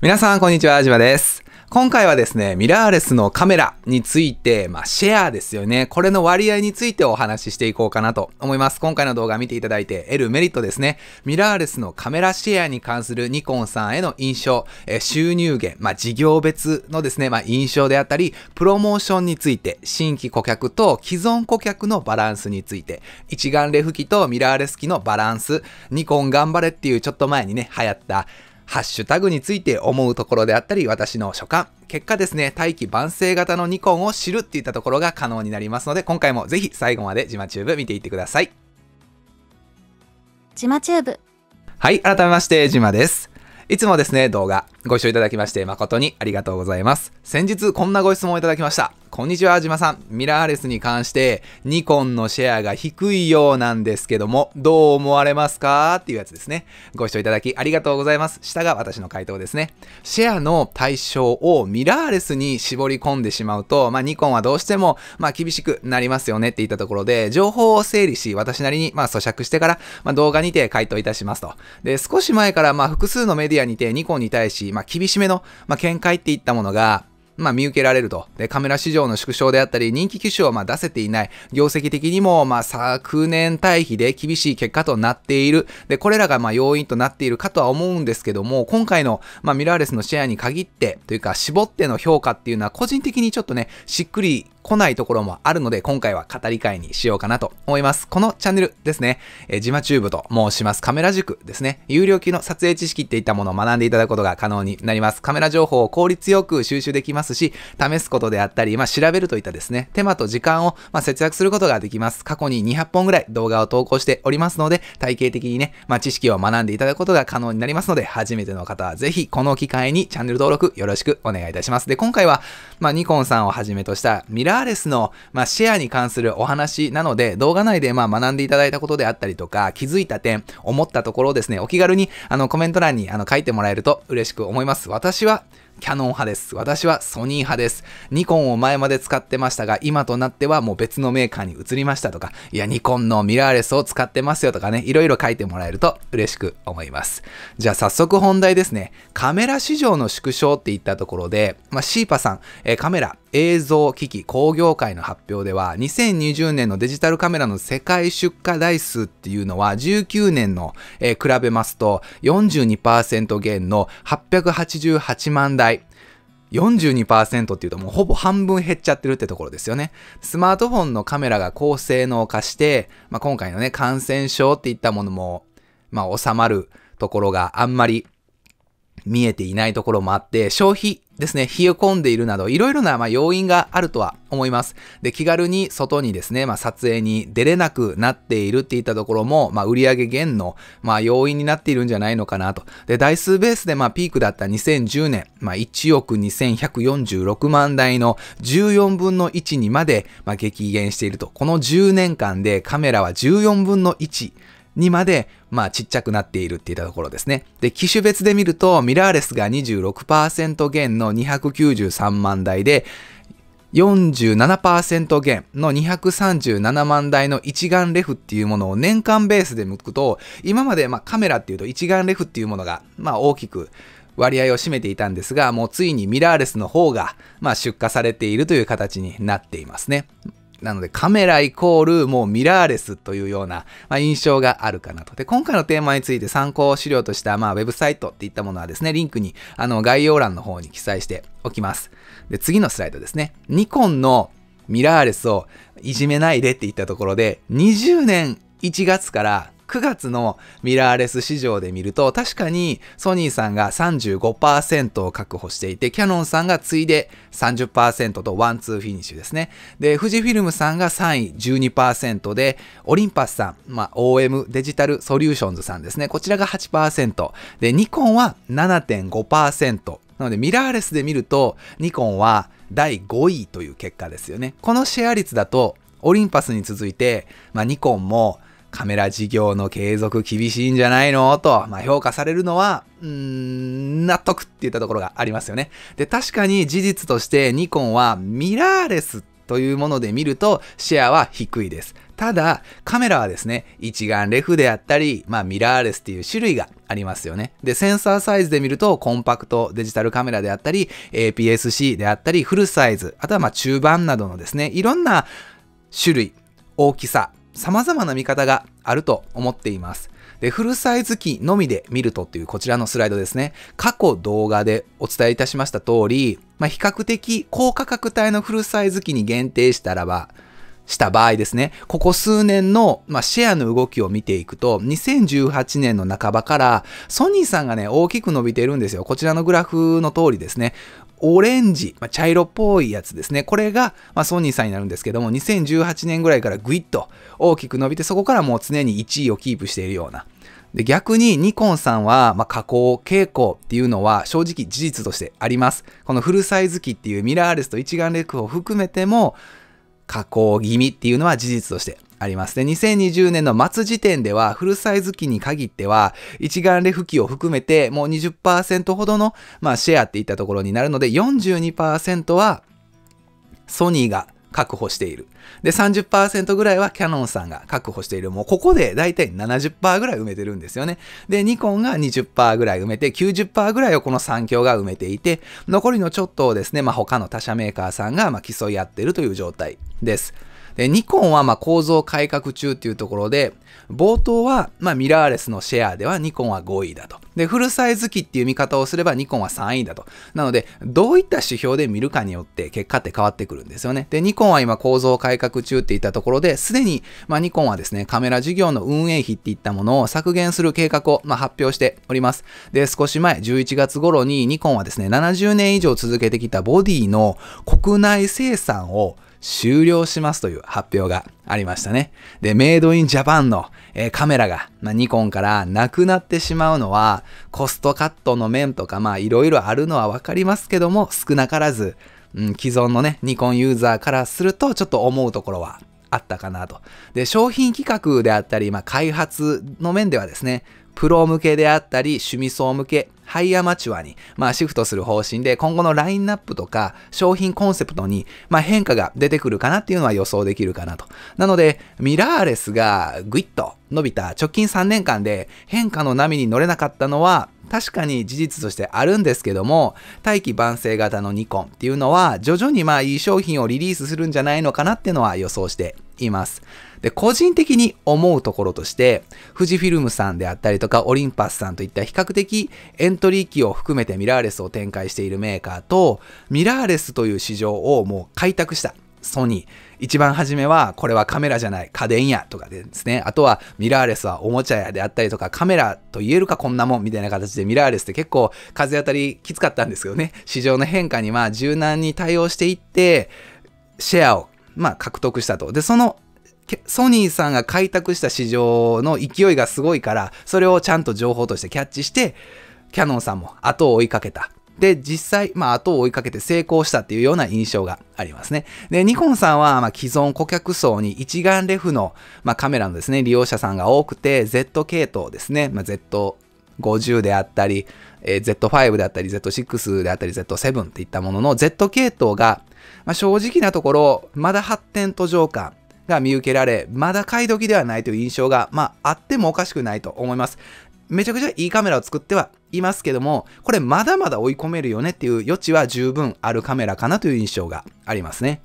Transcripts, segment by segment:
皆さん、こんにちは。あじまです。今回はですね、ミラーレスのカメラについて、まあ、シェアですよね。これの割合についてお話ししていこうかなと思います。今回の動画見ていただいて得るメリットですね。ミラーレスのカメラシェアに関するニコンさんへの印象、え収入源、まあ、事業別のですね、まあ、印象であったり、プロモーションについて、新規顧客と既存顧客のバランスについて、一眼レフ機とミラーレス機のバランス、ニコン頑張れっていうちょっと前にね、流行ったハッシュタグについて思うところであったり、私の所感、結果ですね、大器晩成型のニコンを知るっていったところが可能になりますので、今回もぜひ最後までジマチューブ見ていってください。ジマチューブ。はい、改めまして、ジマです。いつもですね、動画ご視聴いただきまして誠にありがとうございます。先日こんなご質問をいただきました。こんにちは、じまさん。ミラーレスに関して、ニコンのシェアが低いようなんですけども、どう思われますかっていうやつですね。ご視聴いただきありがとうございます。下が私の回答ですね。シェアの対象をミラーレスに絞り込んでしまうと、まあ、ニコンはどうしても、まあ、厳しくなりますよねって言ったところで、情報を整理し、私なりに、まあ、咀嚼してから、まあ、動画にて回答いたしますと。で、少し前から、まあ、複数のメディアにてニコンに対し、まあ、厳しめの、まあ、見解って言ったものが、まあ、見受けられると。で、カメラ市場の縮小であったり、人気機種をま出せていない。業績的にも、ま昨年対比で厳しい結果となっている。で、これらがま要因となっているかとは思うんですけども、今回の、まミラーレスのシェアに限って、というか、絞っての評価っていうのは、個人的にちょっとね、しっくり来ないところもあるので、今回は語り会にしようかなと思います。このチャンネルですね、えジマチューブと申します。カメラ塾ですね。有料級の撮影知識っていったものを学んでいただくことが可能になります。カメラ情報を効率よく収集できますし、試すことであったり、まあ、調べるといったですね、手間と時間を、ま節約することができます。過去に200本ぐらい動画を投稿しておりますので、体系的にね、まあ、知識を学んでいただくことが可能になりますので、初めての方はぜひこの機会にチャンネル登録よろしくお願いいたします。で、今回は、まあ、ニコンさんをはじめとしたミラーレスの、まあ、シェアに関するお話なので、動画内でまあ学んでいただいたことであったりとか、気づいた点、思ったところをですね、お気軽にあのコメント欄にあの書いてもらえると嬉しく思います。私はキャノン派です。私はソニー派です。ニコンを前まで使ってましたが、今となってはもう別のメーカーに移りましたとか、いや、ニコンのミラーレスを使ってますよとかね、いろいろ書いてもらえると嬉しく思います。じゃあ早速本題ですね。カメラ市場の縮小っていったところで、まあ、シーパさん、えー、カメラ、映像機器工業会の発表では2020年のデジタルカメラの世界出荷台数っていうのは19年の、えー、比べますと42%減の888万台42%っていうともうほぼ半分減っちゃってるってところですよね。スマートフォンのカメラが高性能化して、まあ、今回のね、感染症っていったものも、まあ、収まるところがあんまり見えていないところもあって、消費ですね、冷え込んでいるなど、いろいろなま要因があるとは思います。で、気軽に外にですね、まあ、撮影に出れなくなっているっていったところも、まあ、売上減の、まあ、要因になっているんじゃないのかなと。で、台数ベースで、まあ、ピークだった2010年、まあ、1億2146万台の14分の1にまで、まあ、激減していると。この10年間でカメラは14分の1。にまで、まあ、ちっちゃくなっているっていったところですね。で、機種別で見ると、ミラーレスが26%減の293万台で、47%減の237万台の一眼レフっていうものを年間ベースで向くと、今までまあカメラっていうと一眼レフっていうものがまあ大きく割合を占めていたんですが、もうついにミラーレスの方がまあ出荷されているという形になっていますね。なのでカメライコールもうミラーレスというような、まあ、印象があるかなと。で、今回のテーマについて参考資料とした、まあ、ウェブサイトっていったものはですね、リンクにあの概要欄の方に記載しておきます。で、次のスライドですね。ニコンのミラーレスをいじめないでって言ったところで、20年1月から9月のミラーレス市場で見ると、確かにソニーさんが35%を確保していて、キャノンさんが次いで30%とワンツーフィニッシュですね。で、富士フィルムさんが3位12%で、オリンパスさん、まあ、OM デジタルソリューションズさんですね。こちらが8%。で、ニコンは7.5%。なので、ミラーレスで見ると、ニコンは第5位という結果ですよね。このシェア率だと、オリンパスに続いて、まあ、ニコンもカメラ事業の継続厳しいんじゃないのと、まあ、評価されるのは、うーん、納得って言ったところがありますよね。で、確かに事実としてニコンはミラーレスというもので見るとシェアは低いです。ただ、カメラはですね、一眼レフであったり、まあミラーレスっていう種類がありますよね。で、センサーサイズで見ると、コンパクトデジタルカメラであったり、APS-C であったり、フルサイズ、あとはまあ中盤などのですね、いろんな種類、大きさ、様々な見方があると思っています。で、フルサイズ機のみで見るとっていうこちらのスライドですね。過去動画でお伝えいたしました通り、まあ、比較的高価格帯のフルサイズ機に限定したらば、した場合ですね、ここ数年の、まあ、シェアの動きを見ていくと、2018年の半ばから、ソニーさんがね、大きく伸びてるんですよ。こちらのグラフの通りですね。オレンジ、まあ、茶色っぽいやつですね。これが、まあ、ソニーさんになるんですけども、2018年ぐらいからぐいっと大きく伸びて、そこからもう常に1位をキープしているような。で逆にニコンさんは、まあ、加工傾向っていうのは正直事実としてあります。このフルサイズ機っていうミラーレスと一眼レフを含めても加工気味っていうのは事実としてありますね。2020年の末時点では、フルサイズ機に限っては、一眼レフ機を含めて、もう20%ほどの、まあ、シェアっていったところになるので、42%は、ソニーが確保している。で、30%ぐらいはキャノンさんが確保している。もうここで大体70%ぐらい埋めてるんですよね。で、ニコンが20%ぐらい埋めて、90%ぐらいをこの3強が埋めていて、残りのちょっとをですね、まあ、他の他社メーカーさんがま競い合ってるという状態です。で、ニコンはま構造改革中っていうところで、冒頭はまミラーレスのシェアではニコンは5位だと。で、フルサイズ機っていう見方をすればニコンは3位だと。なので、どういった指標で見るかによって結果って変わってくるんですよね。で、ニコンは今構造改革中っていったところで、すでに、まニコンはですね、カメラ事業の運営費っていったものを削減する計画を、ま発表しております。で、少し前、11月頃にニコンはですね、70年以上続けてきたボディの国内生産を終了しますという発表がありましたね。で、メイドインジャパンの、えー、カメラが、まあ、ニコンからなくなってしまうのは、コストカットの面とか、まあいろいろあるのはわかりますけども、少なからず、うん、既存のね、ニコンユーザーからすると、ちょっと思うところはあったかなと。で、商品企画であったり、まあ、開発の面ではですね、プロ向けであったり、趣味層向け、ハイアマチュアに、まあ、シフトする方針で、今後のラインナップとか、商品コンセプトに、まあ、変化が出てくるかなっていうのは予想できるかなと。なので、ミラーレスがぐいっと伸びた直近3年間で変化の波に乗れなかったのは、確かに事実としてあるんですけども、大器晩成型のニコンっていうのは、徐々にまあいい商品をリリースするんじゃないのかなっていうのは予想しています。で、個人的に思うところとして、富士フィルムさんであったりとか、オリンパスさんといった比較的エントリー機を含めてミラーレスを展開しているメーカーと、ミラーレスという市場をもう開拓した。ソニー。一番初めは、これはカメラじゃない、家電やとかでですね。あとは、ミラーレスはおもちゃやであったりとか、カメラと言えるかこんなもんみたいな形で、ミラーレスって結構風当たりきつかったんですけどね。市場の変化にまあ柔軟に対応していって、シェアをまあ獲得したと。で、そのソニーさんが開拓した市場の勢いがすごいから、それをちゃんと情報としてキャッチして、キャノンさんも後を追いかけた。で、実際、まあ、後を追いかけて成功したっていうような印象がありますね。で、ニコンさんは、まあ、既存顧客層に一眼レフの、まあ、カメラのですね、利用者さんが多くて、Z 系統ですね、まあ、Z、50であったり、えー、Z5 であったり、Z6 であったり、Z7 っていったものの Z 系統が、まあ、正直なところ、まだ発展途上感、が見受けられ、まだ買い時ではないという印象が、まあ、あってもおかしくないと思います。めちゃくちゃいいカメラを作ってはいますけども、これまだまだ追い込めるよねっていう余地は十分あるカメラかなという印象がありますね。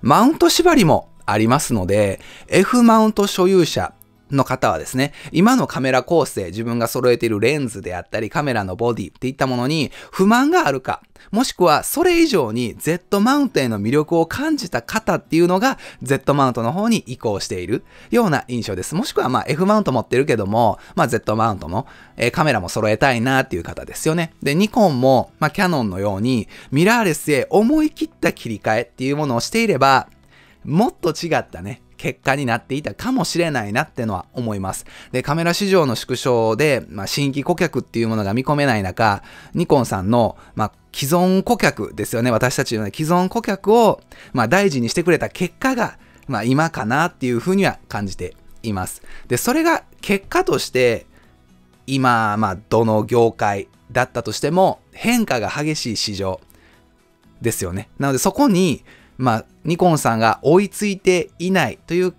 マウント縛りもありますので、F マウント所有者の方はですね、今のカメラ構成、自分が揃えているレンズであったり、カメラのボディっていったものに不満があるか、もしくはそれ以上に Z マウントへの魅力を感じた方っていうのが Z マウントの方に移行しているような印象です。もしくはまあ F マウント持ってるけども、まあ Z マウントの、えー、カメラも揃えたいなっていう方ですよね。で、ニコンも、まあキャノンのようにミラーレスへ思い切った切り替えっていうものをしていれば、もっと違ったね、結果になっていたかもしれないなってのは思います。で、カメラ市場の縮小で、まあ、新規顧客っていうものが見込めない中、ニコンさんの、まあ、既存顧客ですよね。私たちの既存顧客を、まあ、大事にしてくれた結果が、まあ、今かなっていうふうには感じています。で、それが結果として、今、まあ、どの業界だったとしても、変化が激しい市場ですよね。なので、そこに、まあ、ニコンさんが追いついていないという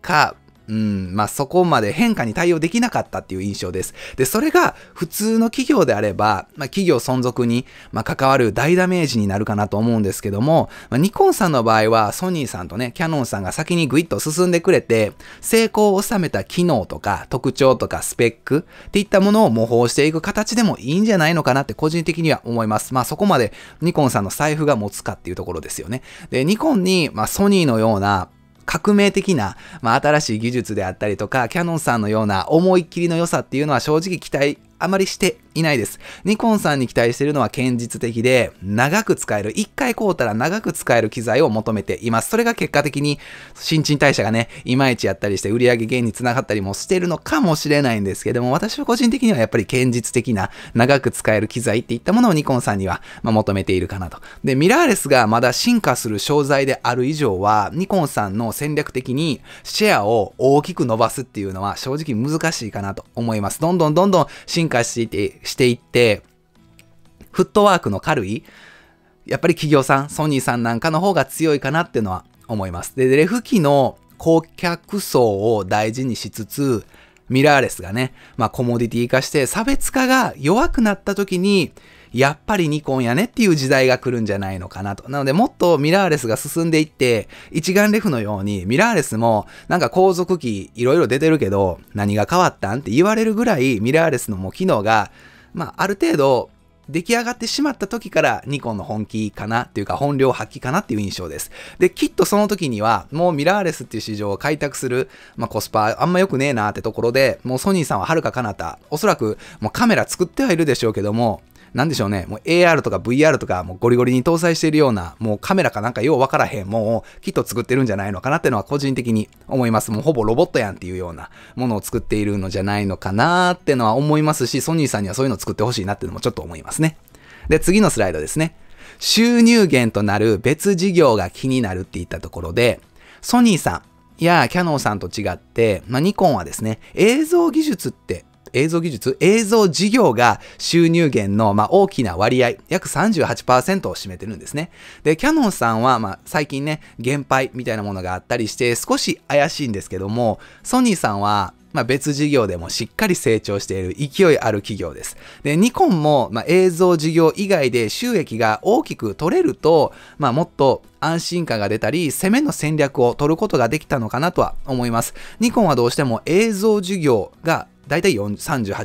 か、うん、まあそこまで変化に対応できなかったっていう印象です。で、それが普通の企業であれば、まあ企業存続に、まあ、関わる大ダメージになるかなと思うんですけども、まあ、ニコンさんの場合はソニーさんとね、キャノンさんが先にグイッと進んでくれて、成功を収めた機能とか特徴とかスペックっていったものを模倣していく形でもいいんじゃないのかなって個人的には思います。まあそこまでニコンさんの財布が持つかっていうところですよね。で、ニコンに、まあソニーのような革命的な、まあ、新しい技術であったりとか、キャノンさんのような思いっきりの良さっていうのは正直期待あまりしていないです。ニコンさんに期待しているのは堅実的で、長く使える、一回買うたら長く使える機材を求めています。それが結果的に、新陳代謝がね、いまいちやったりして、売上減につながったりもしてるのかもしれないんですけども、私は個人的にはやっぱり堅実的な、長く使える機材っていったものをニコンさんには、ま求めているかなと。で、ミラーレスがまだ進化する商材である以上は、ニコンさんの戦略的にシェアを大きく伸ばすっていうのは正直難しいかなと思います。どんどんどんどん進化していて、していって、フットワークの軽い、やっぱり企業さん、ソニーさんなんかの方が強いかなっていうのは思います。で、レフ機の顧客層を大事にしつつ、ミラーレスがね、まあコモディティ化して差別化が弱くなった時に、やっぱりニコンやねっていう時代が来るんじゃないのかなと。なのでもっとミラーレスが進んでいって、一眼レフのようにミラーレスもなんか後続機いろいろ出てるけど何が変わったんって言われるぐらいミラーレスのもう機能がまあ、ある程度、出来上がってしまった時からニコンの本気かなっていうか本領発揮かなっていう印象です。で、きっとその時にはもうミラーレスっていう市場を開拓する、まあ、コスパあんま良くねえなってところで、もうソニーさんははるか彼方、おそらくもうカメラ作ってはいるでしょうけども、なんでしょうね、もう AR とか VR とか、もうゴリゴリに搭載しているような、もうカメラかなんかようわからへん、もうキット作ってるんじゃないのかなっていうのは個人的に思います。もうほぼロボットやんっていうようなものを作っているのじゃないのかなってのは思いますし、ソニーさんにはそういうのを作ってほしいなっていうのもちょっと思いますね。で、次のスライドですね。収入源となる別事業が気になるっていったところで、ソニーさんやキャノンさんと違って、まあ、ニコンはですね、映像技術って映像技術、映像事業が収入源の、まあ、大きな割合、約38%を占めてるんですね。で、キャノンさんは、まあ、最近ね、減配みたいなものがあったりして、少し怪しいんですけども、ソニーさんは、まあ、別事業でもしっかり成長している勢いある企業です。で、ニコンも、まあ、映像事業以外で収益が大きく取れると、まあ、もっと安心感が出たり、攻めの戦略を取ることができたのかなとは思います。ニコンはどうしても映像事業が大体38、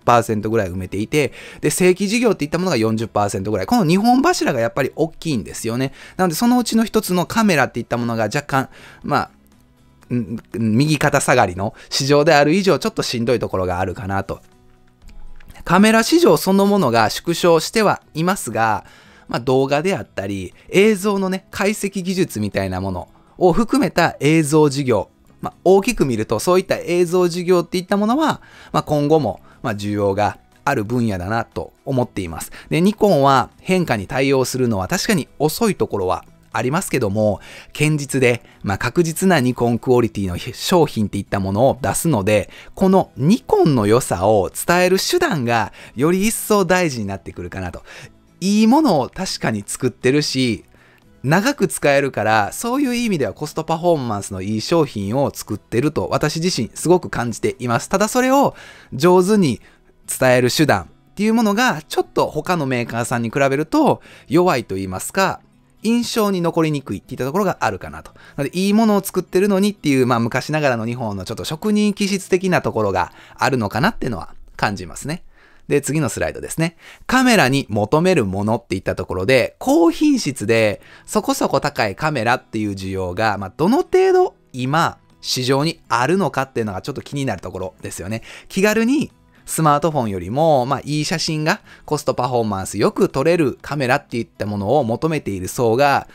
40%ぐらい埋めていて、で、正規事業っていったものが40%ぐらい。この2本柱がやっぱり大きいんですよね。なので、そのうちの1つのカメラっていったものが若干、まあ、右肩下がりの市場である以上、ちょっとしんどいところがあるかなと。カメラ市場そのものが縮小してはいますが、まあ、動画であったり、映像のね、解析技術みたいなものを含めた映像事業まあ、大きく見るとそういった映像事業っていったものは、まあ、今後も、ま需要がある分野だなと思っています。で、ニコンは変化に対応するのは確かに遅いところはありますけども、堅実で、まあ、確実なニコンクオリティの商品っていったものを出すので、このニコンの良さを伝える手段がより一層大事になってくるかなと。いいものを確かに作ってるし、長く使えるから、そういう意味ではコストパフォーマンスのいい商品を作ってると私自身すごく感じています。ただそれを上手に伝える手段っていうものがちょっと他のメーカーさんに比べると弱いと言いますか、印象に残りにくいっていったところがあるかなと。なので、いいものを作ってるのにっていう、まあ昔ながらの日本のちょっと職人気質的なところがあるのかなっていうのは感じますね。で、次のスライドですね。カメラに求めるものっていったところで、高品質でそこそこ高いカメラっていう需要が、まあ、どの程度今、市場にあるのかっていうのがちょっと気になるところですよね。気軽にスマートフォンよりも、まあ、いい写真がコストパフォーマンスよく撮れるカメラっていったものを求めている層が、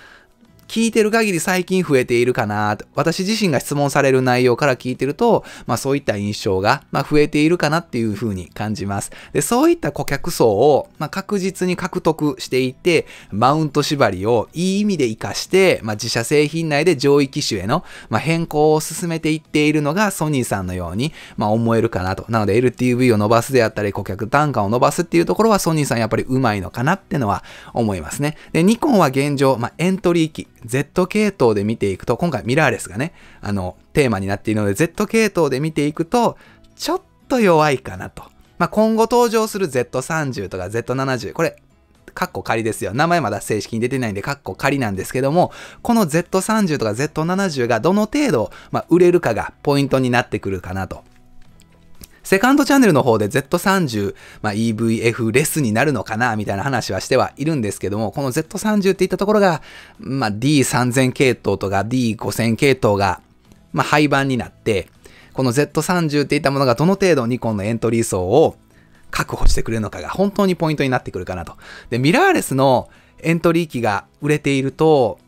聞いてる限り最近増えているかな私自身が質問される内容から聞いてると、まあそういった印象が、まあ、増えているかなっていうふうに感じます。で、そういった顧客層を、まあ、確実に獲得していて、マウント縛りをいい意味で活かして、まあ、自社製品内で上位機種への、まあ、変更を進めていっているのがソニーさんのように、まあ、思えるかなと。なので LTV を伸ばすであったり、顧客単価を伸ばすっていうところはソニーさんやっぱりうまいのかなってのは思いますね。で、ニコンは現状、まあ、エントリー機 Z 系統で見ていくと、今回ミラーレスがね、あの、テーマになっているので、Z 系統で見ていくと、ちょっと弱いかなと。まあ、今後登場する Z30 とか Z70、これ、カッコ仮ですよ。名前まだ正式に出てないんで、カッコ仮なんですけども、この Z30 とか Z70 がどの程度、まあ、売れるかがポイントになってくるかなと。セカンドチャンネルの方で Z30、まあ、EVF レスになるのかな、みたいな話はしてはいるんですけども、この Z30 っていったところが、まあ、D3000 系統とか D5000 系統が、まあ、廃盤になって、この Z30 っていったものがどの程度ニコンのエントリー層を確保してくれるのかが本当にポイントになってくるかなと。で、ミラーレスのエントリー機が売れていると、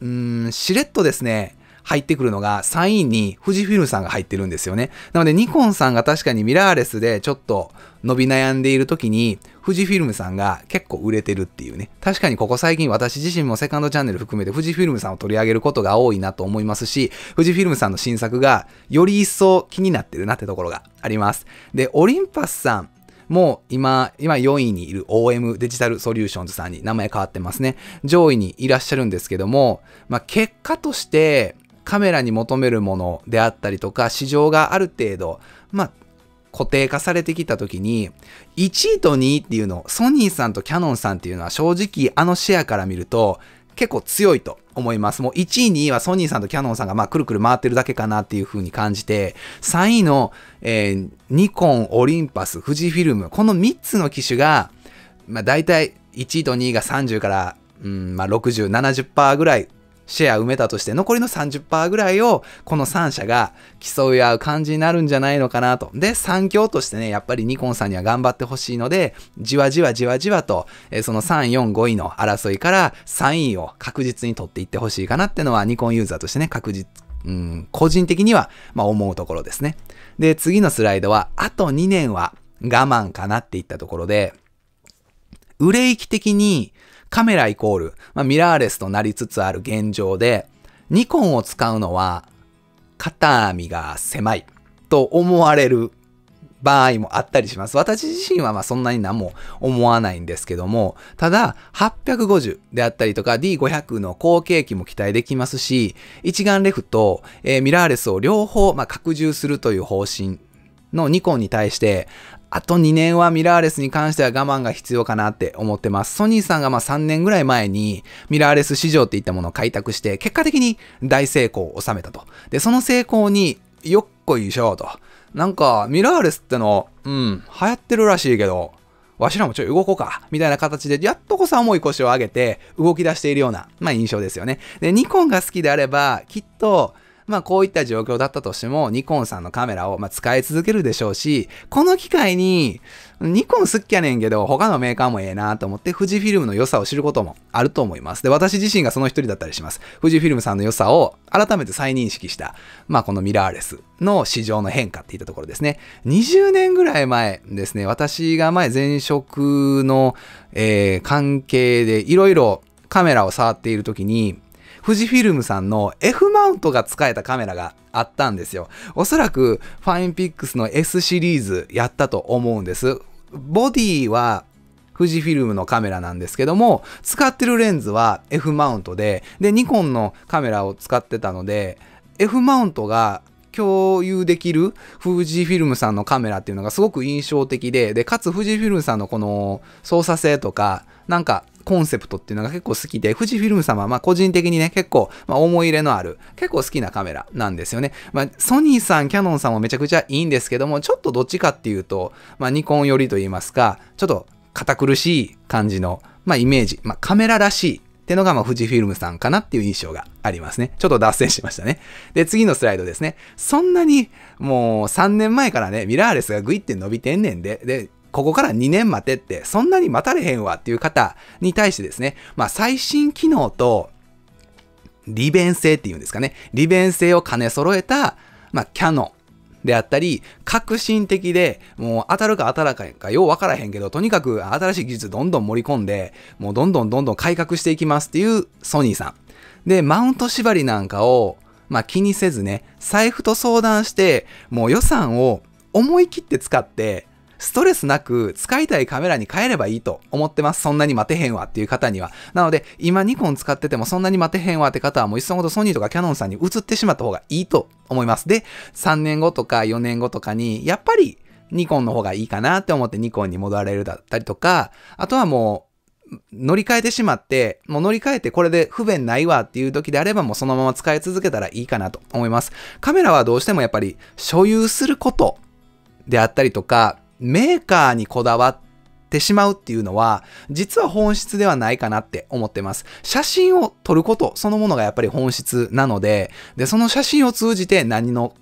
うーん、しれっとですね、入ってくるのが3位に富士フィルムさんが入ってるんですよね。なのでニコンさんが確かにミラーレスでちょっと伸び悩んでいる時に富士フィルムさんが結構売れてるっていうね。確かにここ最近私自身もセカンドチャンネル含めて富士フィルムさんを取り上げることが多いなと思いますし、富士フィルムさんの新作がより一層気になってるなってところがあります。で、オリンパスさん、もう今、今4位にいる OM デジタルソリューションズさんに名前変わってますね。上位にいらっしゃるんですけども、まあ結果として、カメラに求めるものであったりとか、市場がある程度、まあ、固定化されてきた時に、1位と2位っていうの、ソニーさんとキャノンさんっていうのは正直あのシェアから見ると結構強いと思います。もう1位、2位はソニーさんとキャノンさんがまあくるくる回ってるだけかなっていう風に感じて、3位の、えー、ニコン、オリンパス、富士フィルム、この3つの機種が、まあ大体1位と2位が30から、うん、まあ60、70%ぐらいシェア埋めたとして残りの30%ぐらいをこの3社が競い合う感じになるんじゃないのかなと。で、3強としてね、やっぱりニコンさんには頑張ってほしいので、じわじわじわじわと、えその3、4、5位の争いから3位を確実に取っていってほしいかなってのはニコンユーザーとしてね、確実、うん、個人的には、まあ、思うところですね。で、次のスライドは、あと2年は我慢かなっていったところで、れ行き的にカメライコール、まあ、ミラーレスとなりつつある現状で、ニコンを使うのは肩身が狭いと思われる場合もあったりします。私自身はまそんなに何も思わないんですけども、ただ850であったりとか D500 の後継機も期待できますし、一眼レフと、えー、ミラーレスを両方、ま拡充するという方針のニコンに対して、あと2年はミラーレスに関しては我慢が必要かなって思ってます。ソニーさんがま3年ぐらい前にミラーレス市場っていったものを開拓して、結果的に大成功を収めたと。で、その成功によっこいしょと。なんか、ミラーレスっての、うん、流行ってるらしいけど、わしらもちょい動こうか、みたいな形で、やっとこそ重い腰を上げて動き出しているような、まあ印象ですよね。で、ニコンが好きであれば、きっと、まあこういった状況だったとしても、ニコンさんのカメラをま使い続けるでしょうし、この機会に、ニコン好きやねんけど、他のメーカーもええなと思って、富士フィルムの良さを知ることもあると思います。で、私自身がその一人だったりします。富士フィルムさんの良さを改めて再認識した、まあこのミラーレスの市場の変化っていったところですね。20年ぐらい前ですね、私が前前職の、えー、関係でいろいろカメラを触っている時に、富士フィルムさんの F マウントが使えたカメラがあったんですよ。おそらくファインピックスの S シリーズやったと思うんです。ボディは富士フィルムのカメラなんですけども、使ってるレンズは F マウントで、で、ニコンのカメラを使ってたので、F マウントが共有できる富士フィルムさんのカメラっていうのがすごく印象的で、で、かつ富士フィルムさんのこの操作性とか、なんかコンセプトっていうのが結構好きで、富士フィルム様はまあ個人的にね、結構、ま思い入れのある、結構好きなカメラなんですよね。まあ、ソニーさん、キャノンさんもめちゃくちゃいいんですけども、ちょっとどっちかっていうと、まあ、ニコン寄りと言いますか、ちょっと堅苦しい感じの、まあ、イメージ、まあ、カメラらしいってのが、まあ、富士フィルムさんかなっていう印象がありますね。ちょっと脱線しましたね。で、次のスライドですね。そんなに、もう3年前からね、ミラーレスがグイって伸びてんねんで、で、ここから2年待てって、そんなに待たれへんわっていう方に対してですね、まあ、最新機能と、利便性っていうんですかね、利便性を兼ね揃えた、まあ、キャノン。であったり、革新的で、もう当たるか当たらないかよう分からへんけど、とにかく新しい技術どんどん盛り込んで、もうどんどんどんどん改革していきますっていうソニーさん。で、マウント縛りなんかを、まあ気にせずね、財布と相談して、もう予算を思い切って使って、ストレスなく使いたいカメラに変えればいいと思ってます。そんなに待てへんわっていう方には。なので、今ニコン使っててもそんなに待てへんわって方はもういっそのことソニーとかキャノンさんに移ってしまった方がいいと思います。で、3年後とか4年後とかに、やっぱりニコンの方がいいかなって思ってニコンに戻られるだったりとか、あとはもう、乗り換えてしまって、もう乗り換えてこれで不便ないわっていう時であればもうそのまま使い続けたらいいかなと思います。カメラはどうしてもやっぱり所有することであったりとか、メーカーにこだわってしまうっていうのは、実は本質ではないかなって思ってます。写真を撮ることそのものがやっぱり本質なので、で、その写真を通じて何の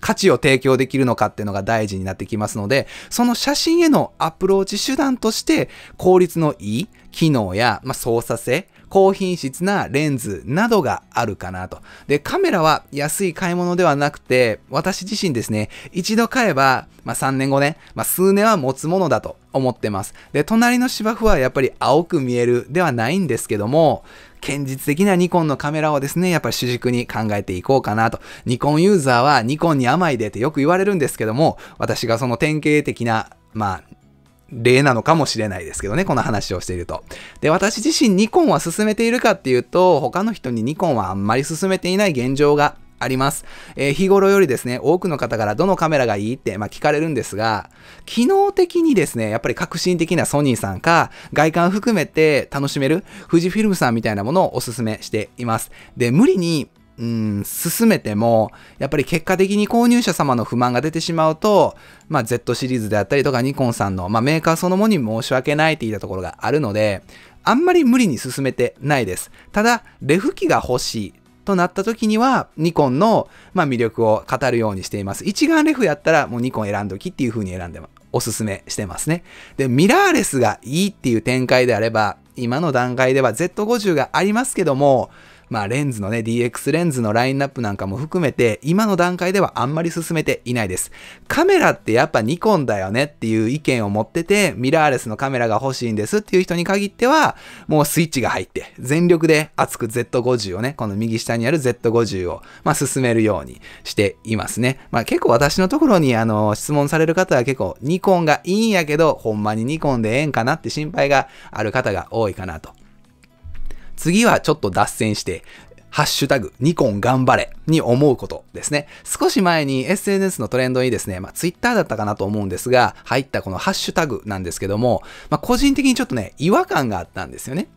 価値を提供できるのかっていうのが大事になってきますので、その写真へのアプローチ手段として、効率のいい機能や、まあ、操作性、高品質なレンズなどがあるかなと。で、カメラは安い買い物ではなくて、私自身ですね、一度買えば、まあ、3年後ね、まあ、数年は持つものだと思ってます。で、隣の芝生はやっぱり青く見えるではないんですけども、堅実的なニコンのカメラをですね、やっぱり主軸に考えていこうかなと。ニコンユーザーはニコンに甘いでってよく言われるんですけども、私がその典型的な、まあ、例なのかもしれないですけどね、この話をしていると。で、私自身ニコンは進めているかっていうと、他の人にニコンはあんまり進めていない現状があります。えー、日頃よりですね、多くの方からどのカメラがいいって、まあ、聞かれるんですが、機能的にですね、やっぱり革新的なソニーさんか、外観含めて楽しめる富士フィルムさんみたいなものをおすすめしています。で、無理にうん、進めても、やっぱり結果的に購入者様の不満が出てしまうと、まあ、Z シリーズであったりとかニコンさんの、まあ、メーカーそのものに申し訳ないって言ったところがあるので、あんまり無理に進めてないです。ただ、レフ機が欲しいとなった時には、ニコンの、まあ、魅力を語るようにしています。一眼レフやったらもうニコン選んどきっていう風に選んでおすすめしてますね。で、ミラーレスがいいっていう展開であれば、今の段階では Z50 がありますけども、まあレンズのね、DX レンズのラインナップなんかも含めて、今の段階ではあんまり進めていないです。カメラってやっぱニコンだよねっていう意見を持ってて、ミラーレスのカメラが欲しいんですっていう人に限っては、もうスイッチが入って、全力で熱く Z50 をね、この右下にある Z50 を、まあ進めるようにしていますね。まあ結構私のところにあの、質問される方は結構ニコンがいいんやけど、ほんまにニコンでええんかなって心配がある方が多いかなと。次はちょっと脱線して、ハッシュタグ、ニコン頑張れに思うことですね。少し前に SNS のトレンドにですね、まあ、Twitter だったかなと思うんですが、入ったこのハッシュタグなんですけども、まあ、個人的にちょっとね、違和感があったんですよね。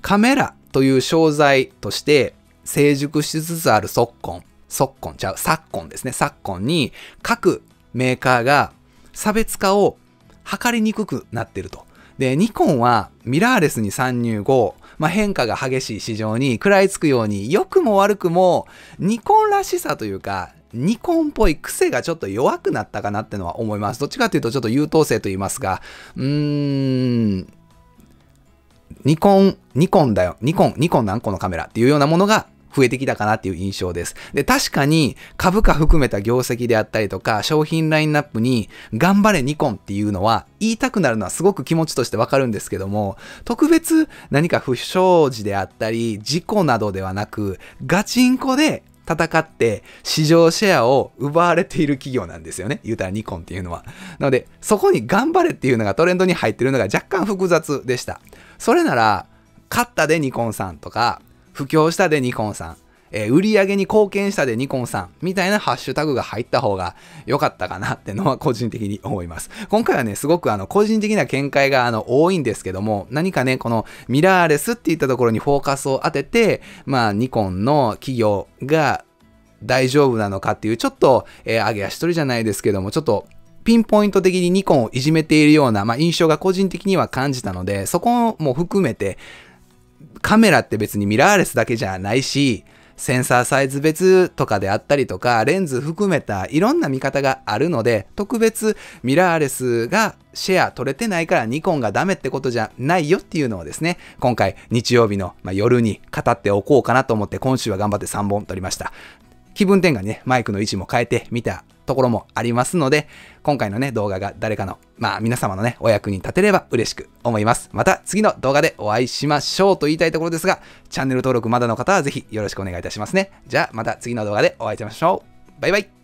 カメラという商材として成熟しつつある昨今、昨今ちゃう、昨今ですね、昨今に各メーカーが差別化を図りにくくなってると。で、ニコンはミラーレスに参入後、まあ、変化が激しい市場に食らいつくように、良くも悪くも、ニコンらしさというか、ニコンっぽい癖がちょっと弱くなったかなってのは思います。どっちかというとちょっと優等生と言いますが、うーん、ニコン、ニコンだよ。ニコン、ニコン何個のカメラっていうようなものが増えてきたかなっていう印象です。で、確かに株価含めた業績であったりとか、商品ラインナップに頑張れニコンっていうのは言いたくなるのはすごく気持ちとしてわかるんですけども、特別何か不祥事であったり、事故などではなく、ガチンコで戦って市場シェアを奪われている企業なんですよね。言うたらニコンっていうのは。なので、そこに頑張れっていうのがトレンドに入ってるのが若干複雑でした。それなら、勝ったでニコンさんとか、布教したでニコンさん、えー、売り上げに貢献したでニコンさん、みたいなハッシュタグが入った方が良かったかなってのは個人的に思います。今回はね、すごくあの、個人的な見解があの、多いんですけども、何かね、このミラーレスっていったところにフォーカスを当てて、まあ、ニコンの企業が大丈夫なのかっていう、ちょっと、えー、上げ足取りじゃないですけども、ちょっと、ピンポイント的にニコンをいじめているような、まあ、印象が個人的には感じたので、そこも含めて、カメラって別にミラーレスだけじゃないし、センサーサイズ別とかであったりとか、レンズ含めたいろんな見方があるので、特別ミラーレスがシェア取れてないからニコンがダメってことじゃないよっていうのをですね、今回日曜日の、ま夜に語っておこうかなと思って今週は頑張って3本撮りました。気分転換ね、マイクの位置も変えてみたところもありますので、今回のね、動画が誰かの、まあ皆様のね、お役に立てれば嬉しく思います。また次の動画でお会いしましょうと言いたいところですが、チャンネル登録まだの方はぜひよろしくお願いいたしますね。じゃあまた次の動画でお会いしましょう。バイバイ。